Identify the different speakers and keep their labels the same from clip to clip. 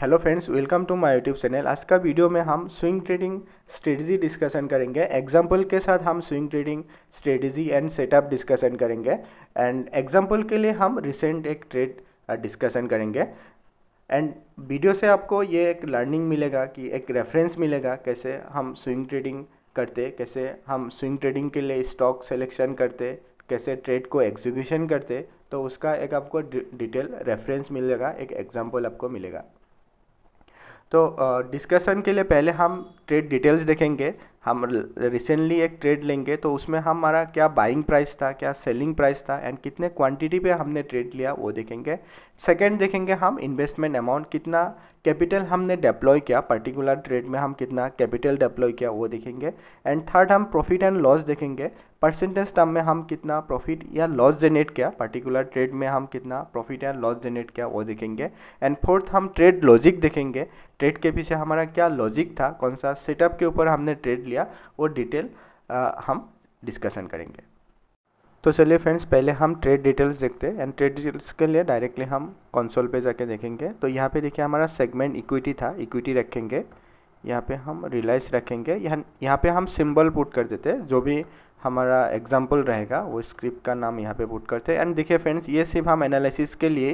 Speaker 1: hello friends welcome to my YouTube channel आज का video में हम स्विंग ट्रेडिंग स्ट्रेटजी डिस्कशन करेंगे एग्जांपल के साथ हम swing trading strategy and setup discussion करेंगे एंड एग्जांपल के लिए हम रिसेंट एक ट्रेड डिस्कशन करेंगे एंड वीडियो से आपको ये एक लर्निंग मिलेगा कि एक रेफरेंस मिलेगा कैसे हम स्विंग ट्रेडिंग करते कैसे हम स्विंग ट्रेडिंग के लिए स्टॉक सेलेक्शन करते कैसे ट्रेड को एग्जीक्यूशन करते तो उसका एक आपको डिटेल रेफरेंस मिलेगा एक एग्जाम्पल आपको मिलेगा तो डिस्कशन के लिए पहले हम ट्रेड डिटेल्स देखेंगे हम रिसेंटली एक ट्रेड लेंगे तो उसमें हमारा क्या बाइंग प्राइस था क्या सेलिंग प्राइस था एंड कितने क्वांटिटी पे हमने ट्रेड लिया वो देखेंगे सेकंड देखेंगे हम इन्वेस्टमेंट अमाउंट कितना कैपिटल हमने डेप्लॉय किया पर्टिकुलर ट्रेड में हम कितना कैपिटल डेप्लॉय किया वो देखेंगे एंड थर्ड हम प्रॉफिट एंड लॉस देखेंगे परसेंटेज टर्म में हम कितना प्रॉफिट या लॉस जनरेट किया पर्टिकुलर ट्रेड में हम कितना प्रॉफिट या लॉस जनरेट किया वो देखेंगे एंड फोर्थ हम ट्रेड लॉजिक देखेंगे ट्रेड के पीछे हमारा क्या लॉजिक था कौन सा सेटअप के ऊपर हमने ट्रेड लिया दिया वो डिटेल हम डिस्कशन करेंगे तो चलिए फ्रेंड्स पहले हम ट्रेड डिटेल्स देखते हैं एंड ट्रेड डिटेल्स के लिए डायरेक्टली हम कंसोल पे जाके देखेंगे तो यहाँ पे देखिए हमारा सेगमेंट इक्विटी था इक्विटी रखेंगे यहाँ पे हम रिलायंस रखेंगे यहाँ यहाँ पे हम सिंबल पुट कर देते हैं जो भी हमारा एग्जाम्पल रहेगा वो स्क्रिप्ट का नाम यहाँ पे पुट करते हैं एंड देखिए फ्रेंड्स ये सिर्फ हम एनालिसिस के लिए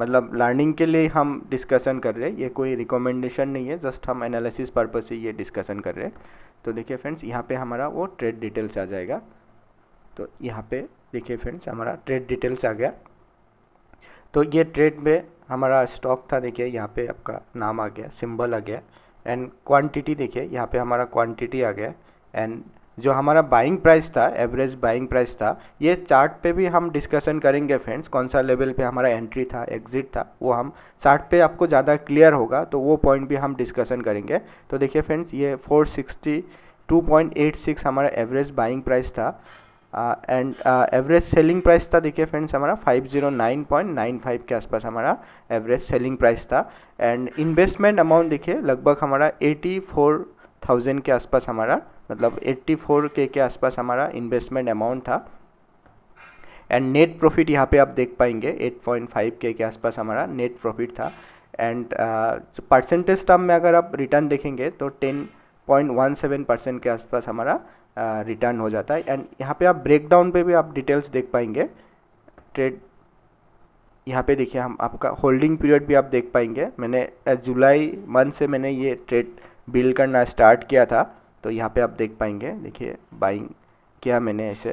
Speaker 1: मतलब लर्निंग के लिए हम डिस्कशन कर रहे हैं ये कोई रिकमेंडेशन नहीं है जस्ट हम एनालिसिस पर्पज से ये डिस्कशन कर रहे हैं तो देखिए फ्रेंड्स यहाँ पे हमारा वो ट्रेड डिटेल्स आ जाएगा तो यहाँ पे देखिए फ्रेंड्स हमारा ट्रेड डिटेल्स आ गया तो ये ट्रेड में हमारा स्टॉक था देखिए यहाँ पे आपका नाम आ गया सिंबल आ गया एंड क्वांटिटी देखिए यहाँ पे हमारा क्वांटिटी आ गया एंड जो हमारा बाइंग प्राइस था एवरेज बाइंग प्राइस था ये चार्ट पे भी हम डिस्कशन करेंगे फ्रेंड्स कौन सा लेवल पे हमारा एंट्री था एग्जिट था वो हम चार्ट पे आपको ज़्यादा क्लियर होगा तो वो पॉइंट भी हम डिस्कशन करेंगे तो देखिए फ्रेंड्स ये 462.86 हमारा एवरेज बाइंग प्राइस था एंड एवरेज सेलिंग प्राइस था देखिए फ्रेंड्स हमारा 509.95 के आसपास हमारा एवरेज सेलिंग प्राइस था एंड इन्वेस्टमेंट अमाउंट देखिए लगभग हमारा एटी के आसपास हमारा मतलब 84 के के आसपास हमारा इन्वेस्टमेंट अमाउंट था एंड नेट प्रॉफिट यहाँ पे आप देख पाएंगे 8.5 के के आसपास हमारा नेट प्रॉफिट था एंड परसेंटेज टर्म में अगर आप रिटर्न देखेंगे तो 10.17 परसेंट के आसपास हमारा रिटर्न uh, हो जाता है एंड यहाँ पे आप ब्रेकडाउन पे भी आप डिटेल्स देख पाएंगे ट्रेड यहाँ पे देखिए हम आपका होल्डिंग पीरियड भी आप देख पाएंगे मैंने जुलाई uh, मंथ से मैंने ये ट्रेड बिल्ड करना स्टार्ट किया था तो यहाँ पे आप देख पाएंगे देखिए बाइंग किया मैंने ऐसे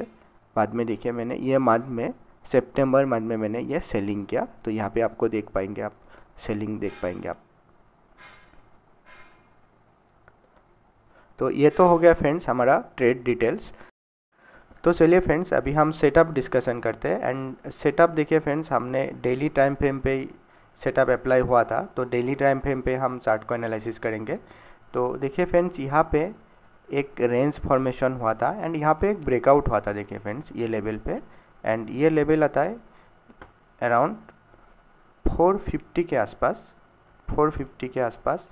Speaker 1: बाद में देखिए मैंने ये मंथ में सितंबर मंथ में मैंने ये सेलिंग किया तो यहाँ पे आपको देख पाएंगे आप सेलिंग देख पाएंगे आप तो ये तो हो गया फ्रेंड्स हमारा ट्रेड डिटेल्स तो चलिए फ्रेंड्स अभी हम सेटअप डिस्कशन करते हैं एंड सेटअप देखिए फ्रेंड्स हमने डेली टाइम फ्रेम पे सेटअप अप्लाई हुआ था तो डेली टाइम फ्रेम पे हम चार्ट को एनालिसिस करेंगे तो देखिए फ्रेंड्स यहाँ पे एक रेंज फॉर्मेशन हुआ था एंड यहाँ पे एक ब्रेकआउट हुआ था देखिए फ्रेंड्स ये लेवल पे एंड ये लेवल आता है अराउंड 450 के आसपास 450 के आसपास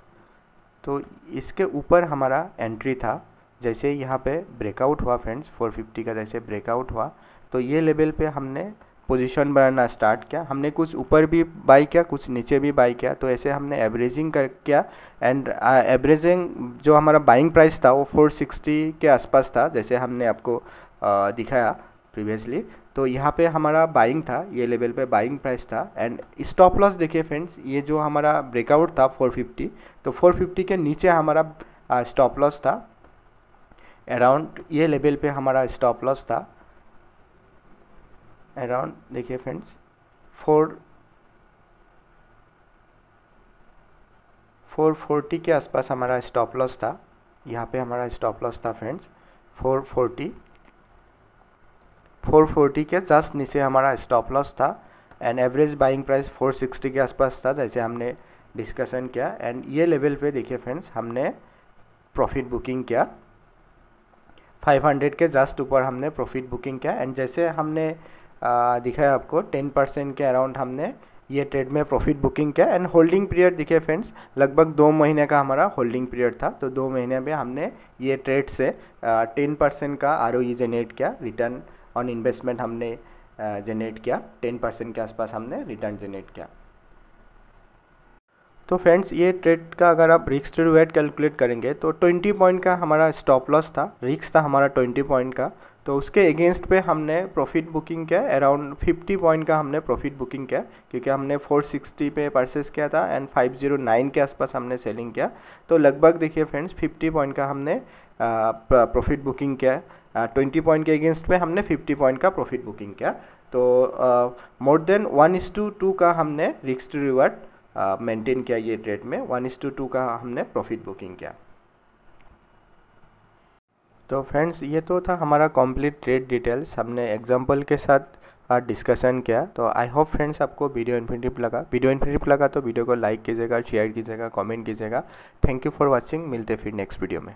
Speaker 1: तो इसके ऊपर हमारा एंट्री था जैसे यहाँ पे ब्रेकआउट हुआ फ्रेंड्स 450 का जैसे ब्रेकआउट हुआ तो ये लेवल पे हमने पोजीशन बनाना स्टार्ट किया हमने कुछ ऊपर भी बाई किया कुछ नीचे भी बाई किया तो ऐसे हमने एवरेजिंग कर किया एंड एवरेजिंग जो हमारा बाइंग प्राइस था वो 460 के आसपास था जैसे हमने आपको आ, दिखाया प्रीवियसली तो यहाँ पे हमारा बाइंग था ये लेवल पे बाइंग प्राइस था एंड स्टॉप लॉस देखिए फ्रेंड्स ये जो हमारा ब्रेकआउट था फोर तो फोर के नीचे हमारा स्टॉप लॉस था अराउंड ये लेवल पर हमारा स्टॉप लॉस था अराउंड देखिए फ्रेंड्स फोर फोर फोर्टी के आसपास हमारा स्टॉप लॉस था यहाँ पे हमारा स्टॉप लॉस था friends four forty four forty के जस्ट नीचे हमारा स्टॉप लॉस था and average buying price four sixty के आसपास था जैसे हमने डिस्कशन किया एंड ये लेवल पे देखिए फ्रेंड्स हमने प्रॉफिट बुकिंग किया 500 के जस्ट ऊपर हमने प्रॉफिट बुकिंग किया एंड जैसे हमने दिखाया आपको टेन परसेंट के अराउंड हमने ये ट्रेड में प्रॉफिट बुकिंग किया एंड होल्डिंग पीरियड दिखे फ्रेंड्स लगभग दो महीने का हमारा होल्डिंग पीरियड था तो दो महीने में हमने ये ट्रेड से टेन परसेंट का आर जनरेट e किया रिटर्न ऑन इन्वेस्टमेंट हमने जनरेट किया टेन परसेंट के आसपास हमने रिटर्न जनरेट किया तो फ्रेंड्स ये ट्रेड का अगर आप रिक्स टू वेट कैलकुलेट करेंगे तो 20 पॉइंट का हमारा स्टॉप लॉस था रिक्स था हमारा 20 पॉइंट का तो उसके अगेंस्ट पे हमने प्रॉफिट बुकिंग किया अराउंड 50 पॉइंट का हमने प्रॉफिट बुकिंग किया क्योंकि हमने 460 पे परचेस किया था एंड 509 के आसपास हमने सेलिंग किया तो लगभग देखिए फ्रेंड्स 50 पॉइंट का हमने प्रॉफिट बुकिंग किया ट्वेंटी पॉइंट के अगेंस्ट पे हमने फिफ्टी पॉइंट का प्रॉफिट बुकिंग किया तो more than one is to two का हमने रिक्स टू रिवर्ट मेंटेन uh, किया ये ट्रेड में वन इस टू टू का हमने प्रॉफिट बुकिंग किया तो फ्रेंड्स ये तो था हमारा कंप्लीट ट्रेड डिटेल्स हमने एग्जांपल के साथ डिस्कशन uh, किया तो आई होप फ्रेंड्स आपको वीडियो इन्फिनिटिव लगा वीडियो इन्फिनिटिव लगा तो वीडियो को लाइक कीजिएगा शेयर कीजिएगा कमेंट कीजिएगा थैंक यू फॉर वाचिंग मिलते फिर नेक्स्ट वीडियो में